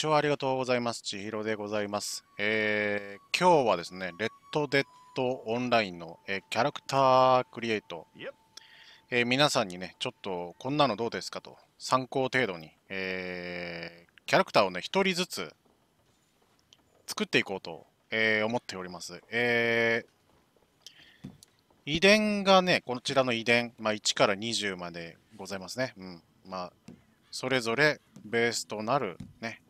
視聴ありがとうございます。ちひろでございます。えー、今日はですね、レッドデッドオンラインの、えー、キャラクタークリエイト、えー、皆さんにね、ちょっとこんなのどうですかと、参考程度に、えー、キャラクターをね、一人ずつ作っていこうと、えー、思っております。えー、遺伝がね、こちらの遺伝、まあ、1から20までございますね。うん。まあ、それぞれベースとなるね、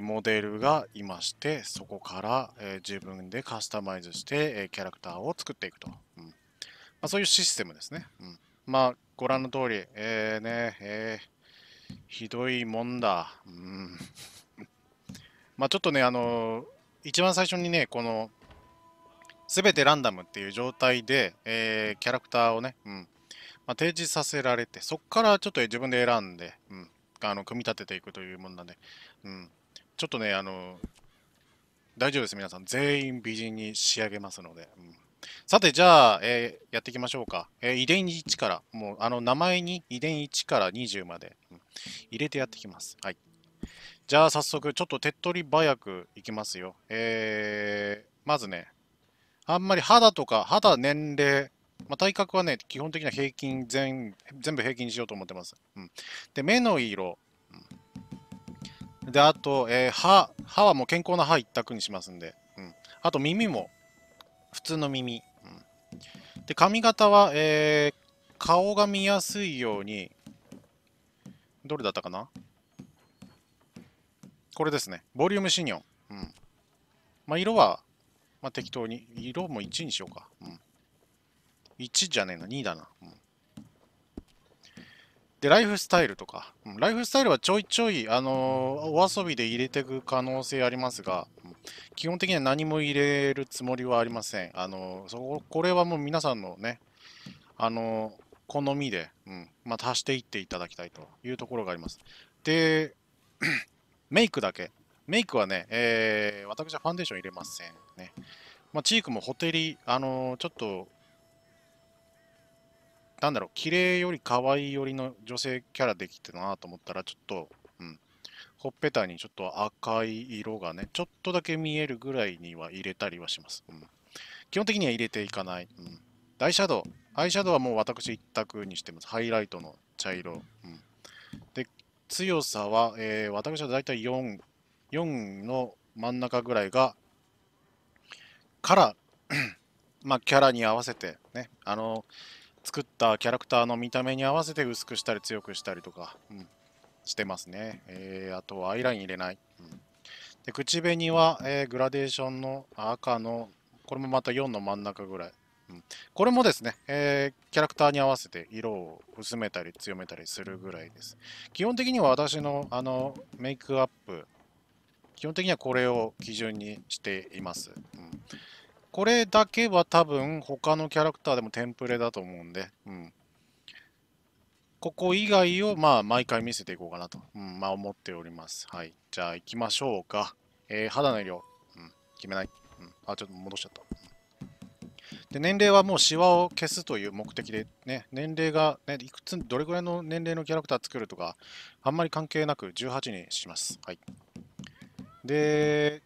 モデルがいましてそこから自分でカスタマイズしてキャラクターを作っていくと、うんまあ、そういうシステムですね、うん、まあご覧の通りえー、ねえー、ひどいもんだうん まあちょっとねあの一番最初にねこの全てランダムっていう状態で、えー、キャラクターをね、うんまあ、提示させられてそこからちょっと自分で選んで、うん、あの組み立てていくというもんなんで、うん、ちょっとね、あの、大丈夫です、皆さん。全員美人に仕上げますので。うん、さて、じゃあ、えー、やっていきましょうか。えー、遺伝1から、もう、あの、名前に遺伝1から20まで、うん、入れてやってきます。はい。じゃあ、早速、ちょっと手っ取り早くいきますよ。えー、まずね、あんまり肌とか、肌、年齢、まあ、体格はね、基本的には平均全、全部平均にしようと思ってます。うん、で、目の色、で、あと、えー、歯、歯はもう健康な歯一択にしますんで。うん。あと耳も、普通の耳。うん、で、髪型は、えー、顔が見やすいように、どれだったかなこれですね。ボリュームシニョン。うん。まあ、色は、まあ、適当に。色も1にしようか。うん。1じゃねえな、2だな。うんで、ライフスタイルとか、ライフスタイルはちょいちょい、あのー、お遊びで入れていく可能性ありますが、基本的には何も入れるつもりはありません。あのー、そここれはもう皆さんのね、あのー、好みで、うんまあ、足していっていただきたいというところがあります。で、メイクだけ。メイクはね、えー、私はファンデーション入れませんね。まあ、チークもホテリ、あのー、ちょっとなんだろう、綺麗より可愛いよりの女性キャラできてるなと思ったら、ちょっと、うん、ほっぺたにちょっと赤い色がね、ちょっとだけ見えるぐらいには入れたりはします。うん、基本的には入れていかない。うん、アイシャドウ。アイシャドウはもう私一択にしてます。ハイライトの茶色。うん、で、強さは、えー、私はだいたい4、4の真ん中ぐらいが、から、まあ、キャラに合わせてね、あの作ったキャラクターの見た目に合わせて薄くしたり強くしたりとか、うん、してますね、えー、あとはアイライン入れない、うん、で口紅は、えー、グラデーションの赤のこれもまた4の真ん中ぐらい、うん、これもですね、えー、キャラクターに合わせて色を薄めたり強めたりするぐらいです基本的には私のあのメイクアップ基本的にはこれを基準にしています、うんこれだけは多分他のキャラクターでもテンプレだと思うんで、うん。ここ以外をまあ毎回見せていこうかなと、うん、まあ思っております。はい。じゃあ行きましょうか。えー、肌の色。うん。決めない。うん。あ、ちょっと戻しちゃった。で年齢はもうシワを消すという目的で、ね、年齢が、ね、いくつどれぐらいの年齢のキャラクター作るとかあんまり関係なく18にします。はい、で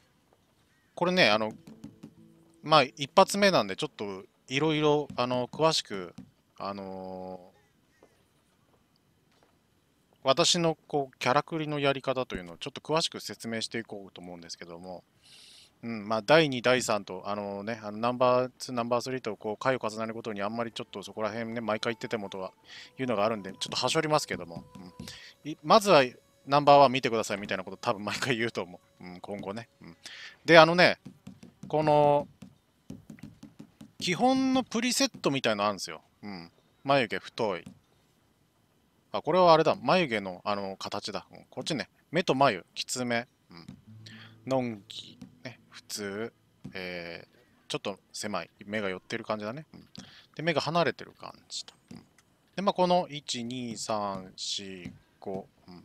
これねあのまあ、一発目なんで、ちょっといろいろ、あの、詳しく、あのー、私のこうキャラクリのやり方というのをちょっと詳しく説明していこうと思うんですけども、うんまあ、第2、第3と、あのね、あのナンバー2、ナンバー3とこう回を重ねることにあんまりちょっとそこら辺ね、毎回言っててもとはいうのがあるんで、ちょっとはしょりますけども、うん、まずはナンバーワン見てくださいみたいなこと多分毎回言うと思う。うん、今後ね、うん。で、あのね、この基本のプリセットみたいのあるんですよ。うん。眉毛太い。あ、これはあれだ。眉毛の、あの、形だ。うん、こっちね。目と眉、きつめ。うん。のんき、ね、普通。えー、ちょっと狭い。目が寄ってる感じだね。うん、で、目が離れてる感じと。うん、で、まあ、この、1、2、3、4、5。うん。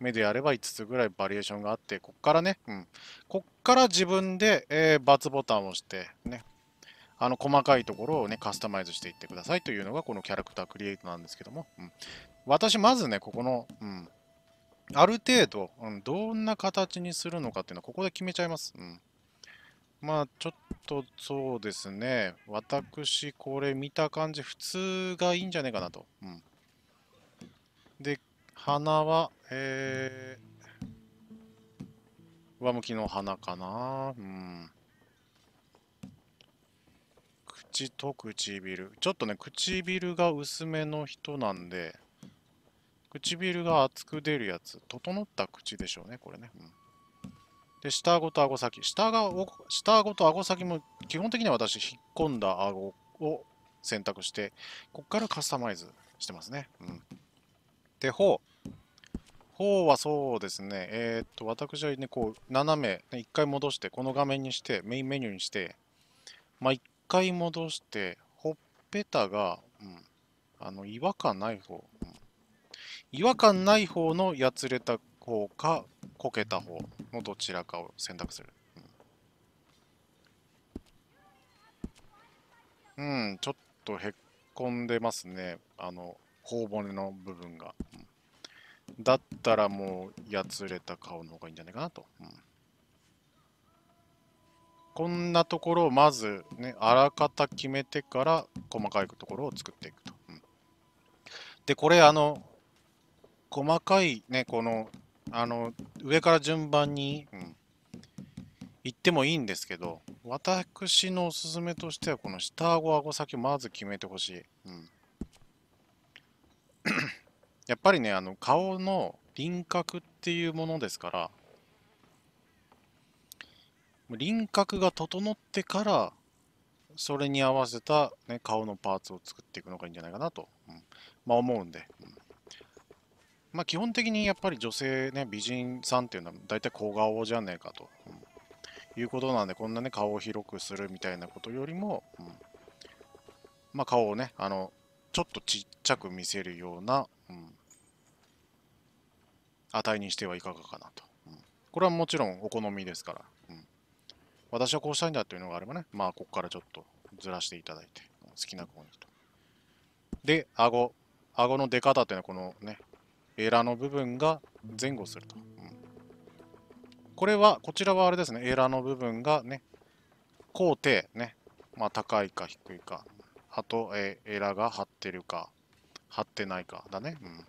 目でやれば5つぐらいバリエーションがあって、こっからね、うん。こっから自分で、えー、×ボタンを押して、ね、あの細かいところをね、カスタマイズしていってくださいというのがこのキャラクタークリエイトなんですけども、うん、私まずね、ここの、うん、ある程度、うん、どんな形にするのかっていうのはここで決めちゃいます。うん、まあちょっとそうですね、私これ見た感じ、普通がいいんじゃねえかなと。うん、で、花は、えー、上向きの花かな。うん口と唇。ちょっとね、唇が薄めの人なんで、唇が厚く出るやつ。整った口でしょうね、これね。うんで、下顎と顎先。下顎下顎と顎先も基本的には私、引っ込んだ顎を選択して、ここからカスタマイズしてますね。うん、で、頬。頬はそうですね、えー、っと、私はね、こう、斜め、一1回戻して、この画面にして、メインメニューにして、毎回戻して、ほっぺたが、うん、あの、違和感ない方、うん、違和感ない方のやつれた方か、こけた方のどちらかを選択する。うん、ちょっとへっこんでますね。あの、頬骨の部分が。だったらもう、やつれた顔の方がいいんじゃないかなと。うんこんなところをまず、ね、あらかた決めてから細かいところを作っていくと。うん、で、これ、あの、細かいね、この、あの、上から順番に、うん、行ってもいいんですけど、私のおすすめとしては、この下顎、顎先をまず決めてほしい。うんやっぱりね、あの、顔の輪郭っていうものですから、輪郭が整ってからそれに合わせた、ね、顔のパーツを作っていくのがいいんじゃないかなと、うんまあ、思うんで、うん、まあ、基本的にやっぱり女性、ね、美人さんっていうのは大体小顔じゃねえかと、うん、いうことなんでこんなね顔を広くするみたいなことよりも、うんまあ、顔をねあのちょっとちっちゃく見せるような、うん、値にしてはいかがかなと、うん、これはもちろんお好みですから私はこうしたいんだっていうのがあればね、まあ、ここからちょっとずらしていただいて、好きな子にと。で、顎。顎の出方っていうのは、このね、エラの部分が前後すると。うん、これは、こちらはあれですね、エラの部分がね、高低、ね、まあ、高いか低いか、あと、えエラが張ってるか、張ってないかだね。うん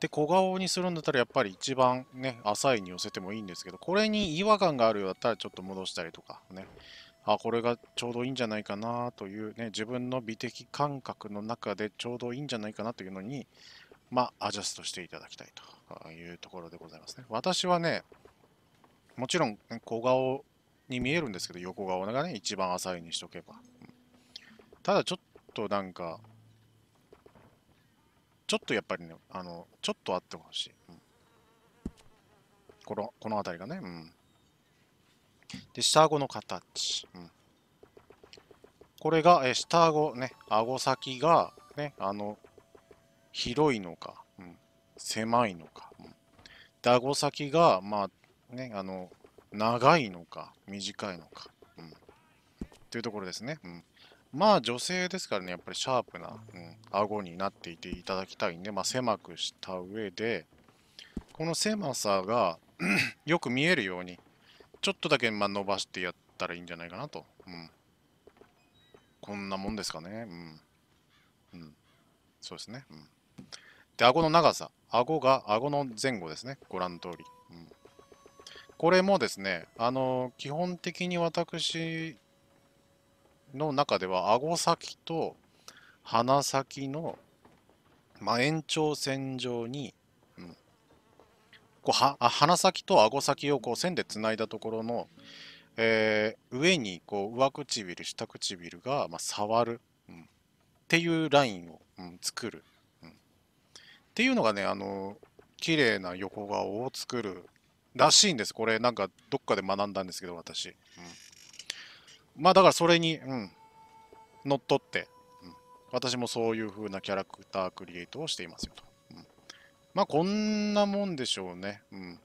で小顔にするんだったらやっぱり一番ね浅いに寄せてもいいんですけどこれに違和感があるようだったらちょっと戻したりとかねあこれがちょうどいいんじゃないかなというね自分の美的感覚の中でちょうどいいんじゃないかなというのにまあアジャストしていただきたいというところでございますね私はねもちろん、小顔に見えるんですけど横顔がね一番浅いにしとけば、ただちょっとなんかちょっとやっぱりね、あの、ちょっとあってほしい。うん、この、この辺りがね、うん。で、下顎の形。うん、これが、え下顎ね、顎先が、ね、あの、広いのか、うん、狭いのか。うん、で、顎先が、まあ、ね、あの、長いのか、短いのか。うん、というところですね。うん、まあ、女性ですからね、やっぱりシャープな。うん顎になっていていただきたいんで、まあ、狭くした上でこの狭さが よく見えるようにちょっとだけま伸ばしてやったらいいんじゃないかなと、うん、こんなもんですかねうん、うん、そうですね、うん、で顎の長さ顎が顎の前後ですねご覧の通り、うん、これもですねあのー、基本的に私の中では顎先と鼻先の、まあ、延長線上に、うん、こうは鼻先と顎先をこう線でつないだところの、えー、上にこう上唇下唇が、まあ、触る、うん、っていうラインを、うん、作る、うん、っていうのがねあの綺麗な横顔を作るらしいんですこれなんかどっかで学んだんですけど私、うん、まあだからそれに、うん、乗っ取って私もそういう風なキャラクタークリエイトをしていますよと。うん、まあ、こんなもんでしょうね。うん。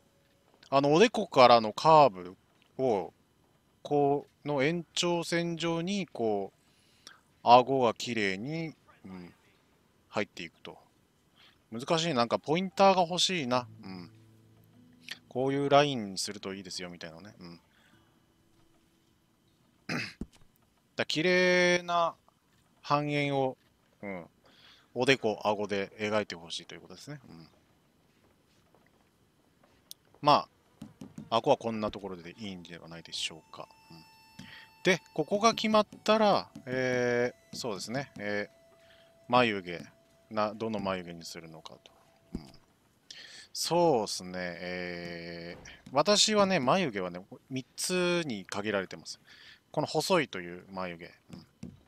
あの、おでこからのカーブを、この延長線上に、こう、顎が綺麗に、うん、入っていくと。難しい。なんか、ポインターが欲しいな。うん。こういうラインにするといいですよ、みたいなね。うん。だ綺麗な半円を、うん、おでこ、顎で描いてほしいということですね。うん、まあ、顎はこんなところでいいんではないでしょうか。うん、で、ここが決まったら、えー、そうですね、えー、眉毛な、どの眉毛にするのかと。うん、そうですね、えー、私はね、眉毛はね、3つに限られてます。この細いという眉毛。うん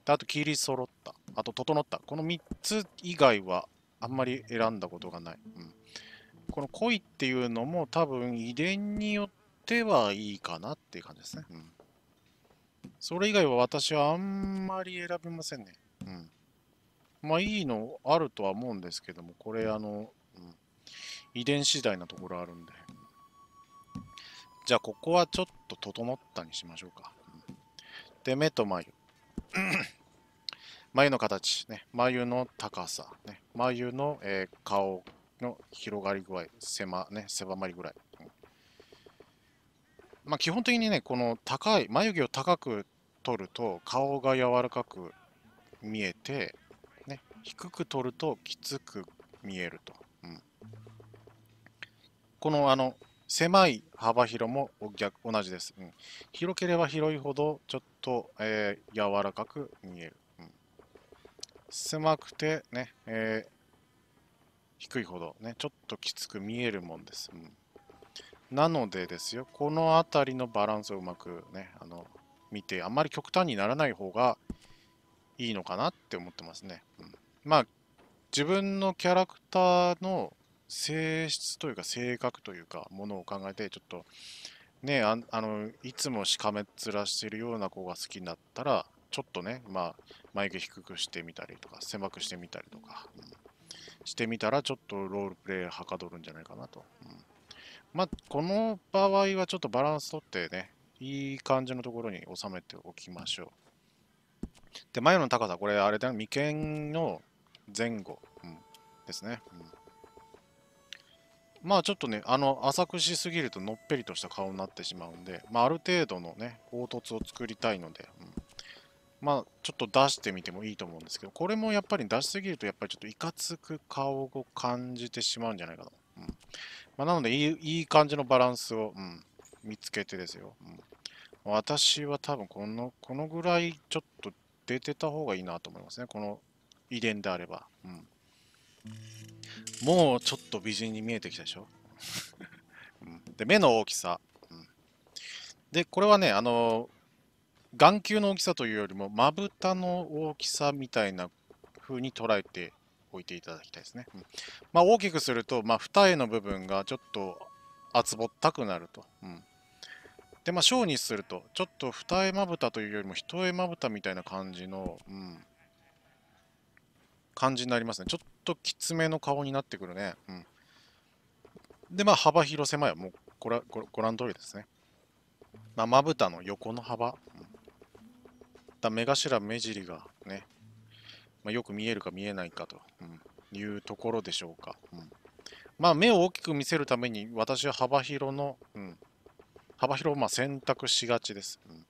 であと切り揃った。あと整った。この3つ以外はあんまり選んだことがない。うん、この恋っていうのも多分遺伝によってはいいかなっていう感じですね。うん、それ以外は私はあんまり選びませんね。うん、まあいいのあるとは思うんですけども、これあの、うん、遺伝次第なところあるんで。じゃあここはちょっと整ったにしましょうか。うん、で、目と眉。眉の形、ね、眉の高さ、ね、眉の、えー、顔の広がり具合、狭,、ね、狭まりぐらい。うん、まあ、基本的にね、この高い、眉毛を高く取ると顔が柔らかく見えて、ね、低く取るときつく見えると。うん、このあの狭い幅広も同じです、うん。広ければ広いほどちょっと、えー、柔らかく見える。うん、狭くてね、えー、低いほどね、ちょっときつく見えるもんです。うん、なのでですよ、この辺りのバランスをうまくね、あの、見て、あまり極端にならない方がいいのかなって思ってますね。うん、まあ、自分のキャラクターの性質というか性格というかものを考えてちょっとねああのいつもしかめっ面してるような子が好きになったらちょっとねまあ眉毛低くしてみたりとか狭くしてみたりとか、うん、してみたらちょっとロールプレイはかどるんじゃないかなと、うん、まあこの場合はちょっとバランスとってねいい感じのところに収めておきましょうで眉の高さこれあれだ、よ。眉間の前後、うん、ですね、うんまあちょっとね、あの、浅くしすぎるとのっぺりとした顔になってしまうんで、まあある程度のね、凹凸を作りたいので、うん、まあちょっと出してみてもいいと思うんですけど、これもやっぱり出しすぎると、やっぱりちょっといかつく顔を感じてしまうんじゃないかな。うん。まあなのでいい、いい感じのバランスを、うん、見つけてですよ。うん、私は多分この、このぐらいちょっと出てた方がいいなと思いますね。この遺伝であれば。うんもうちょっと美人に見えてきたでしょで、目の大きさ。で、これはね、あの、眼球の大きさというよりも、まぶたの大きさみたいな風に捉えておいていただきたいですね。うん、まあ、大きくすると、まあ、二重の部分がちょっと厚ぼったくなると。うん、で、まあ、小にすると、ちょっと二重まぶたというよりも一重まぶたみたいな感じの、うん、感じになりますね。ちょっときつめの顔になってくるね。うん、で、まあ、幅広狭いもうご覧、ごご覧通りですね。まあ、まぶたの横の幅。うん、だ目頭、目尻がね、まあ、よく見えるか見えないかと、うん、いうところでしょうか。うんまあ、目を大きく見せるために私は幅広の、うん、幅広をまあ選択しがちです。うん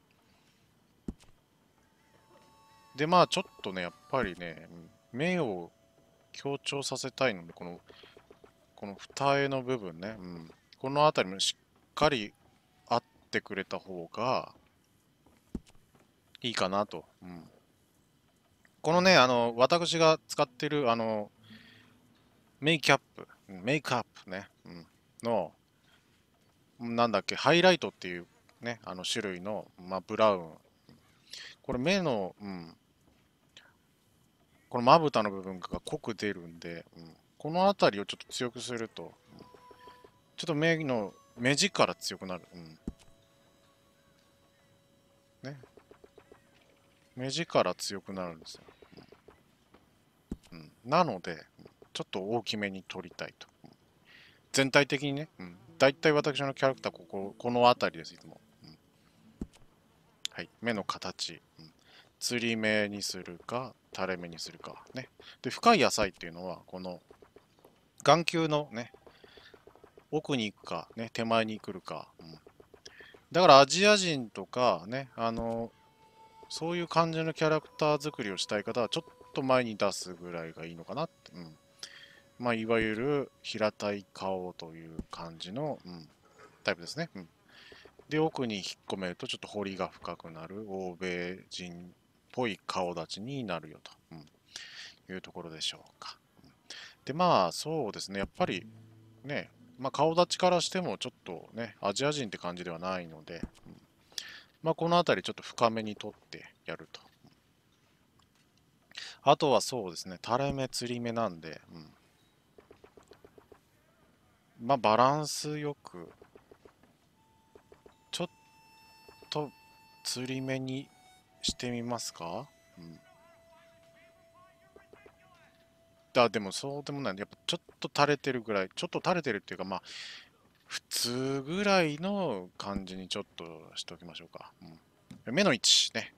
でまあちょっとねやっぱりね目を強調させたいので、この、この二重の部分ね、うん。この辺りもしっかり合ってくれた方が、いいかなと。うん。このね、あの、私が使ってる、あの、メイキャップ、メイクアップね、うん、の、なんだっけ、ハイライトっていうね、あの種類の、まあ、ブラウン。これ目の、うん、このまぶたの部分が濃く出るんで、うん、この辺りをちょっと強くすると、うん、ちょっと目の、目力強くなる。うん。ね。目力強くなるんですよ。うん。なので、ちょっと大きめに取りたいと。全体的にね、うん。大体私のキャラクター、ここ、この辺りです、いつも。うん、はい。目の形。うん、釣り目にするか、垂れ目にするか。ね、で深い野菜っていうのはこの眼球のね奥に行くか、ね、手前に来るか、うん、だからアジア人とかねあのそういう感じのキャラクター作りをしたい方はちょっと前に出すぐらいがいいのかなって、うん、まあいわゆる平たい顔という感じの、うん、タイプですね、うん、で奥に引っ込めるとちょっと彫りが深くなる欧米人ぽい顔立ちになるよと、うん、いうところでしょうか。で、まあそうですね、やっぱりね、まあ、顔立ちからしてもちょっとね、アジア人って感じではないので、うん、まあ、この辺りちょっと深めにとってやると。あとはそうですね、垂れ目、釣り目なんで、うん、まあ、バランスよく、ちょっと釣り目にしてみますかうん。だ、でもそうでもない。やっぱちょっと垂れてるぐらい、ちょっと垂れてるっていうか、まあ、普通ぐらいの感じにちょっとしておきましょうか。うん、目の位置ね。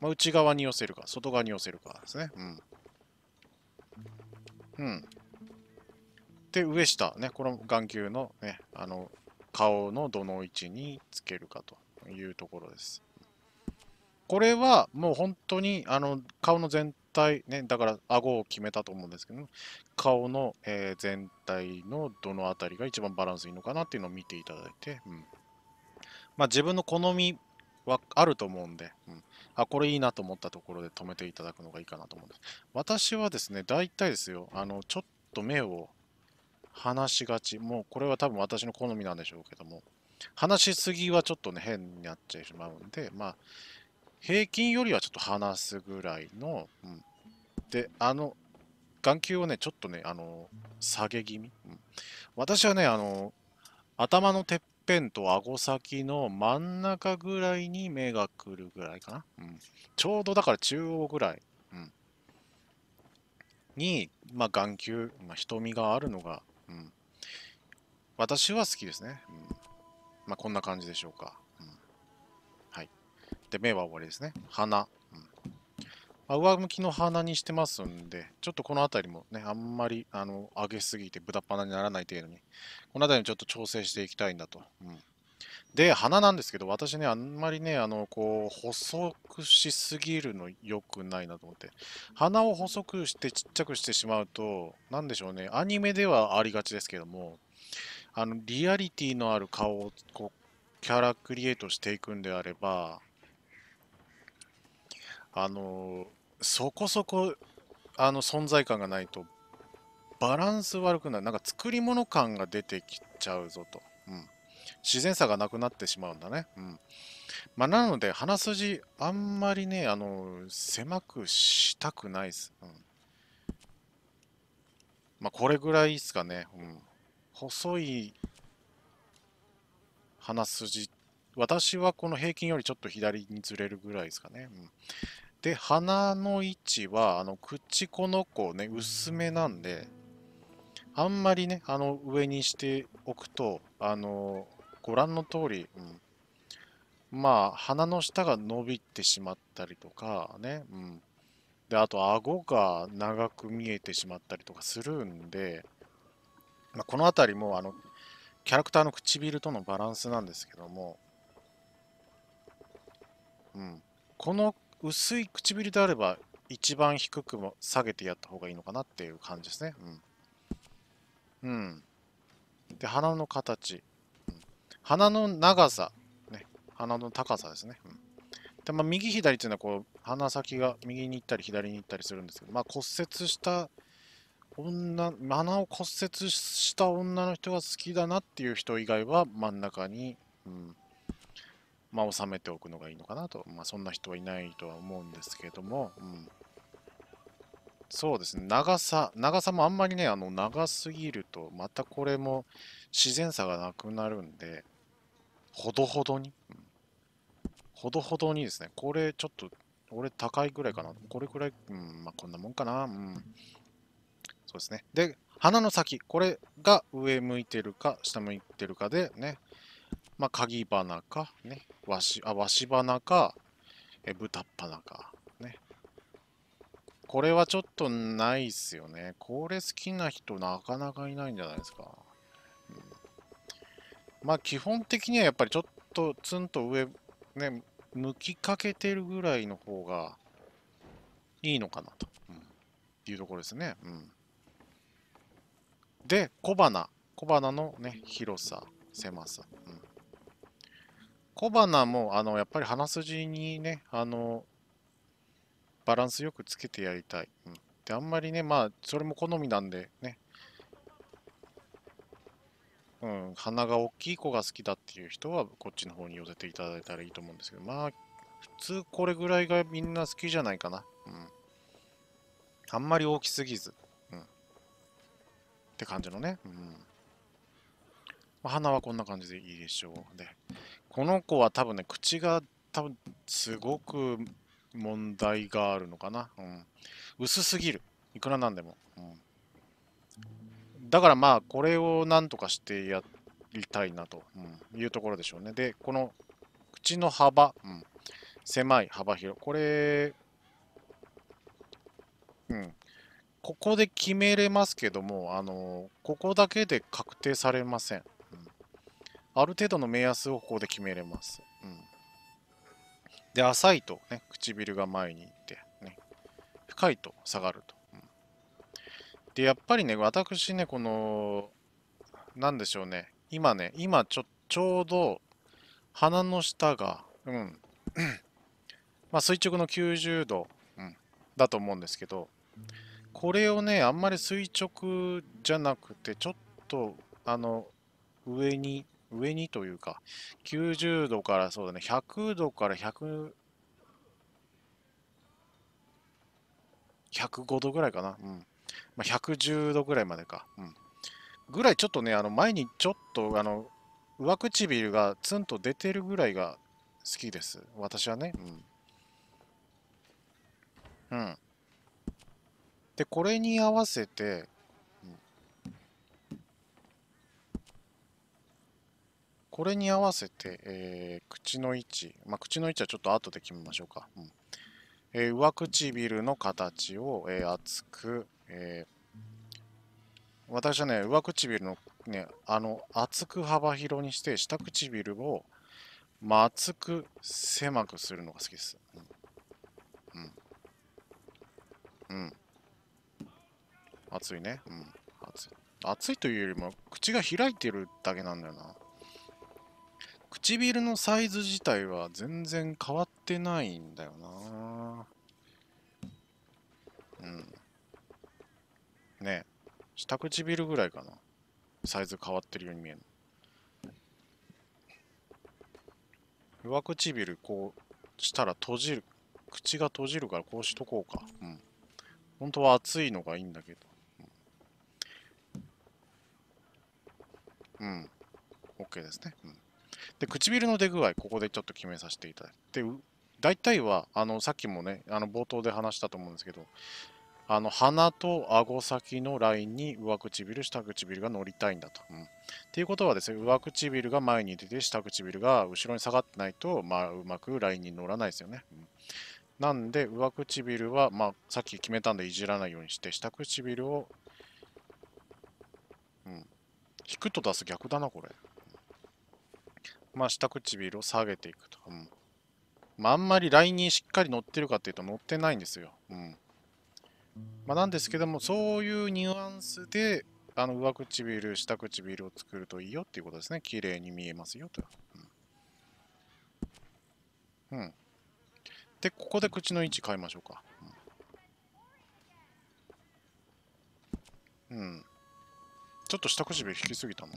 まあ、内側に寄せるか、外側に寄せるかですね。うん。うん。で、上下、ね、この眼球のね、あの、顔のどの位置につけるかというところです。これはもう本当にあの顔の全体、ね、だから顎を決めたと思うんですけど、顔の、えー、全体のどの辺りが一番バランスいいのかなっていうのを見ていただいて、うんまあ、自分の好みはあると思うんで、うん、あ、これいいなと思ったところで止めていただくのがいいかなと思うんです。私はですね、大体ですよ、あの、ちょっと目を離しがち、もうこれは多分私の好みなんでしょうけども、話しすぎはちょっとね、変になっちゃいまうんで、まあ、平均よりはちょっと離すぐらいの、うん、で、あの、眼球をね、ちょっとね、あの、下げ気味。うん、私はね、あの、頭のてっぺんと顎先の真ん中ぐらいに目がくるぐらいかな。うん、ちょうどだから中央ぐらい、うん、に、まあ、眼球、まあ、瞳があるのが、うん、私は好きですね。うんまあ、こんな感じでしょうか。で、目は終わりですね。鼻。うんまあ、上向きの鼻にしてますんで、ちょっとこの辺りもね、あんまりあの上げすぎてたっ鼻にならない程度に、この辺りもちょっと調整していきたいんだと。うんで、鼻なんですけど、私ね、あんまりね、あの、こう、細くしすぎるの良くないなと思って。鼻を細くしてちっちゃくしてしまうと、なんでしょうね、アニメではありがちですけども、あの、リアリティのある顔を、こう、キャラクリエイトしていくんであれば、あのそこそこあの存在感がないとバランス悪くなるなんか作り物感が出てきちゃうぞと、うん、自然さがなくなってしまうんだね、うんまあ、なので鼻筋あんまりねあの狭くしたくないです、うんまあ、これぐらいですかね、うん、細い鼻筋私はこの平均よりちょっと左にずれるぐらいですかね、うんで、鼻の位置は、あの、口この子ね、薄めなんで、あんまりね、あの、上にしておくと、あの、ご覧の通り、うん、まあ、鼻の下が伸びてしまったりとか、ね、うん。で、あと、顎が長く見えてしまったりとかするんで、まあ、この辺りも、あの、キャラクターの唇とのバランスなんですけども、うん。この薄い唇であれば一番低くも下げてやった方がいいのかなっていう感じですね。うん。うん、で、鼻の形、うん。鼻の長さ、ね、鼻の高さですね。うん、で、まあ、右左っていうのはこう、鼻先が右に行ったり左に行ったりするんですけど、まあ、骨折した女、鼻を骨折した女の人が好きだなっていう人以外は真ん中に、うん、まあ、収めておくのがいいのかなと、まあ、そんな人はいないとは思うんですけども、うん、そうですね、長さ、長さもあんまりね、あの長すぎると、またこれも自然さがなくなるんで、ほどほどに、うん、ほどほどにですね、これちょっと、俺高いぐらいかな、これくらい、うん、まあ、こんなもんかな、うん。そうですね。で、花の先、これが上向いてるか、下向いてるかでね、まあ、鍵花か、ね、わし、あ、わし花か、え、豚っなか、ね。これはちょっとないっすよね。これ好きな人なかなかいないんじゃないですか。うん、まあ、基本的にはやっぱりちょっとツンと上、ね、向きかけてるぐらいの方がいいのかなと、うん、っていうところですね。うん、で、小花。小花のね、広さ、狭さ。うん小花も、あの、やっぱり鼻筋にね、あの、バランスよくつけてやりたい。うん、で、あんまりね、まあ、それも好みなんでね。うん、鼻が大きい子が好きだっていう人は、こっちの方に寄せていただいたらいいと思うんですけど、まあ、普通これぐらいがみんな好きじゃないかな。うん。あんまり大きすぎず。うん。って感じのね。うん。ま鼻はこんな感じでいいでしょう。で、この子は多分ね、口が多分すごく問題があるのかな。うん。薄すぎる。いくらなんでも。うん、だからまあ、これをなんとかしてやりたいなと、うん、いうところでしょうね。で、この口の幅、うん、狭い幅広。これ、うん。ここで決めれますけども、あのここだけで確定されません。ある程度の目安をここで決めれます。うん、で、浅いと、ね、唇が前に行って、ね、深いと下がると。うん、で、やっぱりね、私ね、この、なんでしょうね、今ね、今ちょ、ちょうど鼻の下が、うん、まあ垂直の90度、うん、だと思うんですけど、これをね、あんまり垂直じゃなくて、ちょっと、あの、上に上にというか、90度からそうだね、100度から100、105度ぐらいかな。うん。まあ、110度ぐらいまでか。うん。ぐらいちょっとね、あの、前にちょっと、あの、上唇がツンと出てるぐらいが好きです。私はね。うん。うん。で、これに合わせて、これに合わせて、えー、口の位置、まあ、口の位置はちょっと後で決めましょうか。うんえー、上唇の形を、えー、厚く、えー、私はね、上唇のね、あの、厚く幅広にして、下唇を、まあ、厚く狭くするのが好きです。うん。うん。熱いね。うん。熱い。熱いというよりも、口が開いてるだけなんだよな。唇のサイズ自体は全然変わってないんだよなうんね下唇ぐらいかなサイズ変わってるように見える上唇こうしたら閉じる口が閉じるからこうしとこうかうん本当は熱いのがいいんだけどうん OK ですねうんで唇の出具合ここでちょっと決めさせていただいて大体はあのさっきもねあの冒頭で話したと思うんですけどあの鼻と顎先のラインに上唇下唇が乗りたいんだと。うん、っていうことはですね上唇が前に出て下唇が後ろに下がってないと、まあ、うまくラインに乗らないですよね。うんなんで上唇は、まあ、さっき決めたんでいじらないようにして下唇を、うん、引くと出す逆だなこれまあ、下唇を下げていくとかも、まあ、あんまりラインにしっかり乗ってるかっていうと乗ってないんですよ。うんまあ、なんですけども、そういうニュアンスで、あの上唇、下唇を作るといいよっていうことですね。綺麗に見えますよと。うん。うん、で、ここで口の位置変えましょうか。うん。うん、ちょっと下唇引きすぎたの。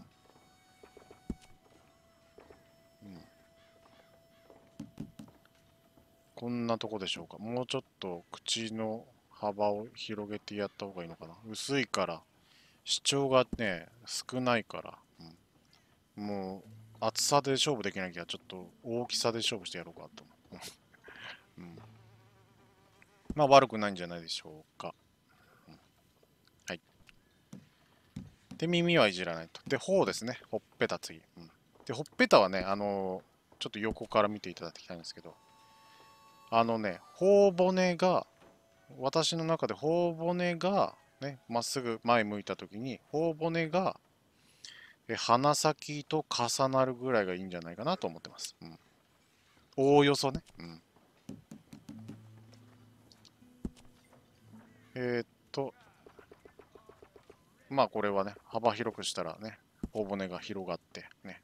こんなとこでしょうか。もうちょっと口の幅を広げてやった方がいいのかな。薄いから、主張がね、少ないから、うん、もう、厚さで勝負できなきゃ、ちょっと大きさで勝負してやろうかと思う。うん、まあ、悪くないんじゃないでしょうか。うん、はい。で、耳はいじらないと。で、頬ですね。ほっぺた次。うん、で、ほっぺたはね、あのー、ちょっと横から見ていただきたいんですけど、あのね、頬骨が、私の中で頬骨が、ね、まっすぐ前向いた時に、頬骨が、え鼻先と重なるぐらいがいいんじゃないかなと思ってます。うおおよそね。うん。えー、っと、まあこれはね、幅広くしたらね、頬骨が広がってね。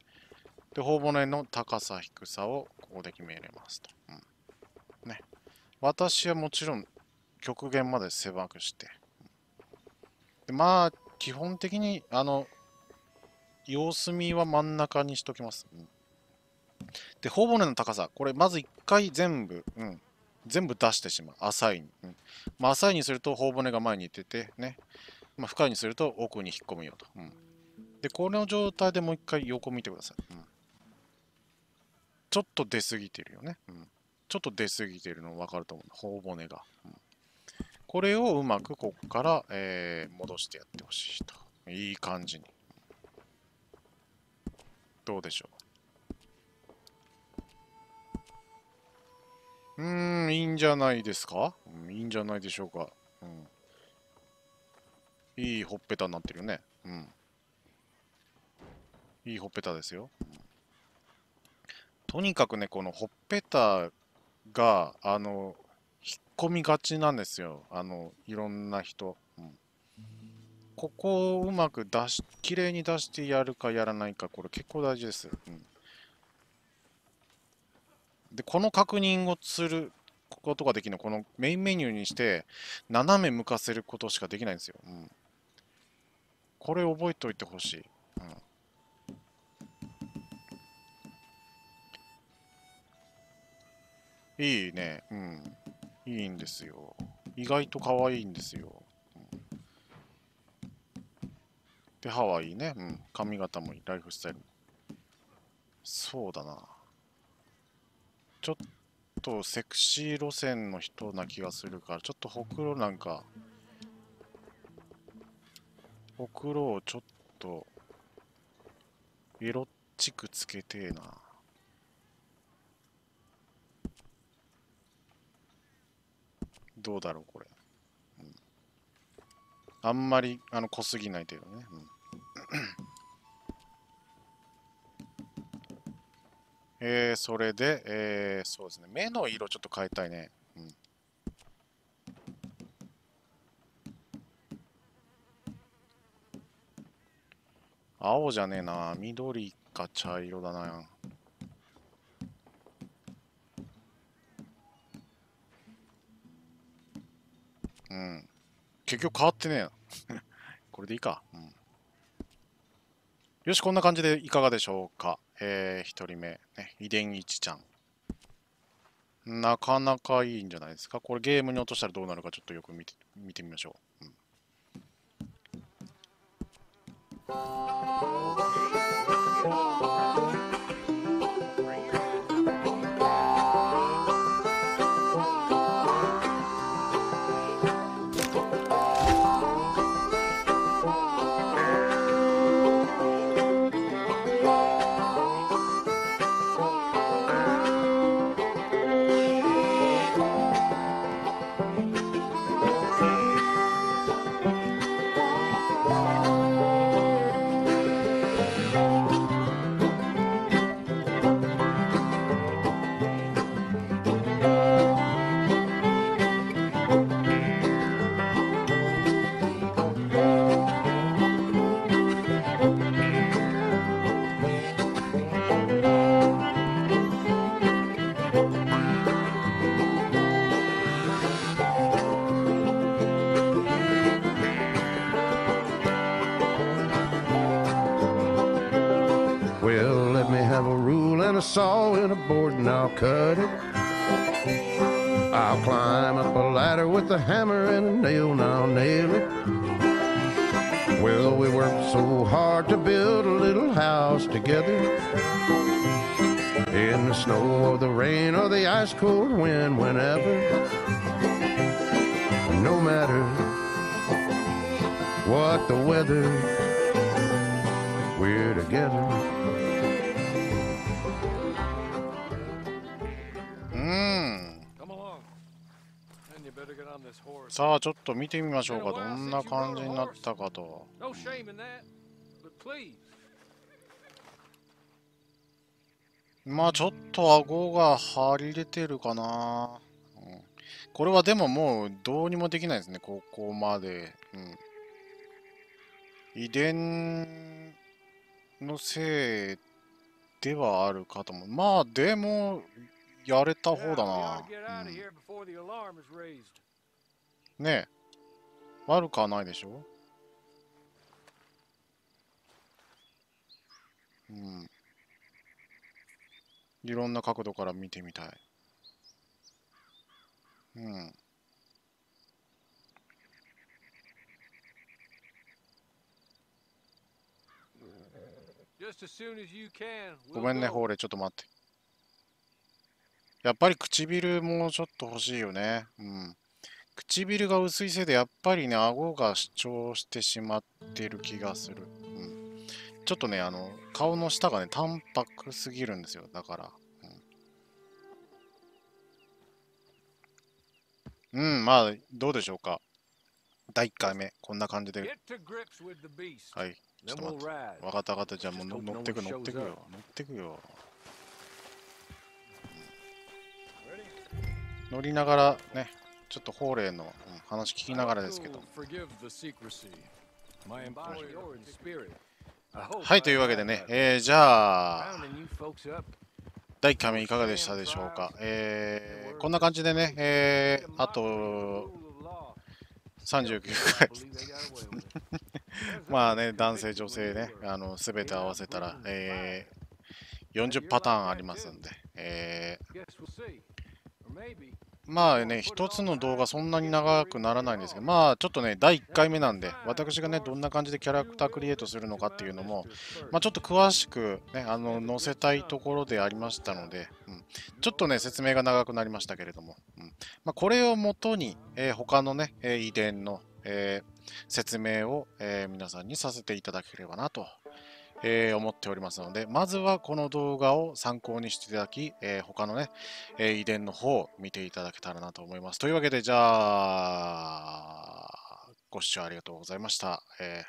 で、頬骨の高さ、低さをここで決めれますと。うん私はもちろん極限まで狭くして。でまあ、基本的に、あの、様子見は真ん中にしときます。うん、で、頬骨の高さ。これ、まず1回全部、うん、全部出してしまう。浅いに。うんまあ、浅いにすると頬骨が前に出て、ね。まあ、深いにすると奥に引っ込むよと。うん、で、この状態でもう1回横見てください。うん、ちょっと出過ぎてるよね。うんちょっと出過ぎてるの分かると思う。頬骨が。うん、これをうまくここから、えー、戻してやってほしいと。いい感じに。どうでしょう。うーん、いいんじゃないですか、いいんじゃないでしょうか。うん、いいほっぺたになってるね。うん。いいほっぺたですよ。とにかくね、このほっぺたが、あの、引っ込みがちなんですよ。あの、いろんな人。うん、ここをうまく出し、綺麗に出してやるかやらないか、これ結構大事です。うん、で、この確認をすることができるのこのメインメニューにして斜め向かせることしかできないんですよ。うん、これ覚えておいてほしい。いいね。うん。いいんですよ。意外と可愛いんですよ。で、ハワイね。うん。髪型もいい。ライフスタイルも。そうだな。ちょっとセクシー路線の人な気がするから、ちょっとほくろなんか、ほくろをちょっと、エロっちくつけてえな。どうだろう、これ。うん、あんまり、あの、濃すぎないけどね。うんえー、それで、えー、そうですね。目の色ちょっと変えたいね。うん。青じゃねえな。緑か茶色だな。結局変わってねえな。これでいいか。うん。よし、こんな感じでいかがでしょうか。えー、1人目、ね、遺伝一ちゃん。なかなかいいんじゃないですか。これゲームに落としたらどうなるかちょっとよく見て見てみましょう。うん saw in a board and I'll cut it. I'll climb up a ladder with a hammer and a nail and I'll nail it. Well, we worked so hard to build a little house together. In the snow or the rain or the ice cold wind, whenever. No matter what the weather, we're together. さあちょっと見てみましょうかどんな感じになったかと。まあちょっと顎が張り出てるかな、うん、これはでももうどうにもできないですねここまで、うん、遺伝のせいではあるかともまあでもやれた方だな、うんねえ。悪くはないでしょうん。いろんな角度から見てみたい。うん。ごめんね、ホーレ、ちょっと待って。やっぱり唇もうちょっと欲しいよね。うん。唇が薄いせいでやっぱりね顎が主張してしまってる気がする、うん、ちょっとねあの顔の下がね淡白すぎるんですよだからうん、うん、まあどうでしょうか第1回目こんな感じではいちょっと待ってわかったわかったじゃあもう乗ってく乗ってくよ乗ってくよ乗りながらねちょっと法令の、話聞きながらですけど。はい、というわけでね、えー、じゃあ、第1回目いかがでしたでしょうか。えー、こんな感じでね、えー、あと39回 まあね、男性、女性ね、あの全て合わせたら、えー、40パターンありますんで、えーまあね、一つの動画そんなに長くならないんですけど、まあちょっとね、第1回目なんで、私がね、どんな感じでキャラクタークリエイトするのかっていうのも、まあ、ちょっと詳しくね、あの、載せたいところでありましたので、うん、ちょっとね、説明が長くなりましたけれども、うんまあ、これをもとに、えー、他のね、え遺伝の、えー、説明を、え皆さんにさせていただければなとえー、思っておりますので、まずはこの動画を参考にしていただき、えー、他のね、えー、遺伝の方を見ていただけたらなと思います。というわけで、じゃあ、ご視聴ありがとうございました。え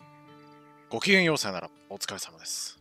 ー、ごきげんようさよなら。お疲れ様です。